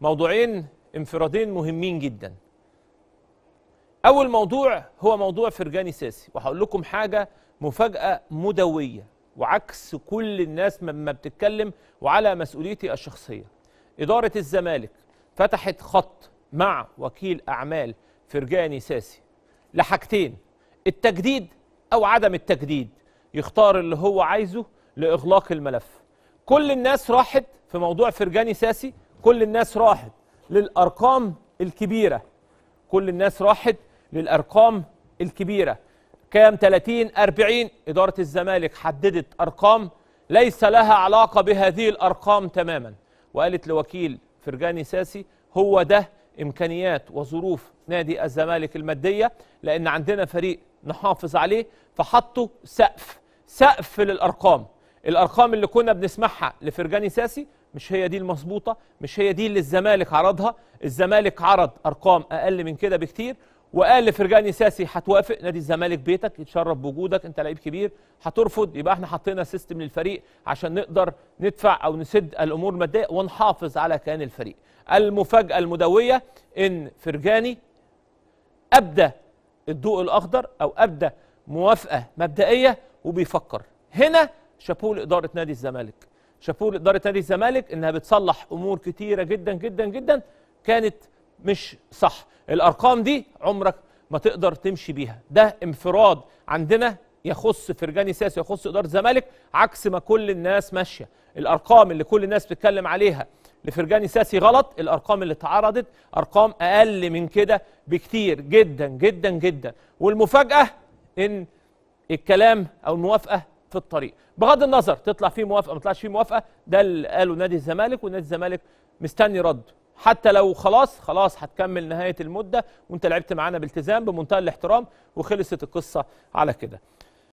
موضوعين انفرادين مهمين جدا اول موضوع هو موضوع فرجاني ساسي وهقول لكم حاجه مفاجاه مدويه وعكس كل الناس لما بتتكلم وعلى مسؤوليتي الشخصيه اداره الزمالك فتحت خط مع وكيل اعمال فرجاني ساسي لحاجتين التجديد او عدم التجديد يختار اللي هو عايزه لاغلاق الملف كل الناس راحت في موضوع فرجاني ساسي كل الناس راحت للأرقام الكبيرة كل الناس راحت للأرقام الكبيرة كام 30 40 إدارة الزمالك حددت أرقام ليس لها علاقة بهذه الأرقام تماما وقالت لوكيل فرجاني ساسي هو ده إمكانيات وظروف نادي الزمالك المادية لأن عندنا فريق نحافظ عليه فحطوا سقف سقف للأرقام الأرقام اللي كنا بنسمعها لفرجاني ساسي مش هي دي المظبوطه مش هي دي اللي الزمالك عرضها الزمالك عرض ارقام اقل من كده بكتير وقال لفرجاني ساسي هتوافق نادي الزمالك بيتك يتشرف بوجودك انت لعيب كبير هترفض يبقى احنا حطينا سيستم للفريق عشان نقدر ندفع او نسد الامور الماديه ونحافظ على كيان الفريق المفاجاه المدويه ان فرجاني ابدى الضوء الاخضر او ابدى موافقه مبدئيه وبيفكر هنا شابوه لاداره نادي الزمالك شافوه لاداره نادي الزمالك انها بتصلح امور كتيره جدا جدا جدا كانت مش صح الارقام دي عمرك ما تقدر تمشي بيها ده انفراد عندنا يخص فرجاني ساسي يخص اداره الزمالك عكس ما كل الناس ماشيه الارقام اللي كل الناس بتتكلم عليها لفرجاني ساسي غلط الارقام اللي اتعرضت ارقام اقل من كده بكتير جدا جدا جدا والمفاجاه ان الكلام او الموافقه في الطريق بغض النظر تطلع فيه موافقه ما تطلعش فيه موافقه ده اللي قاله نادي الزمالك ونادي الزمالك مستني رد حتى لو خلاص خلاص هتكمل نهايه المده وانت لعبت معانا بالتزام بمنتهى الاحترام وخلصت القصه على كده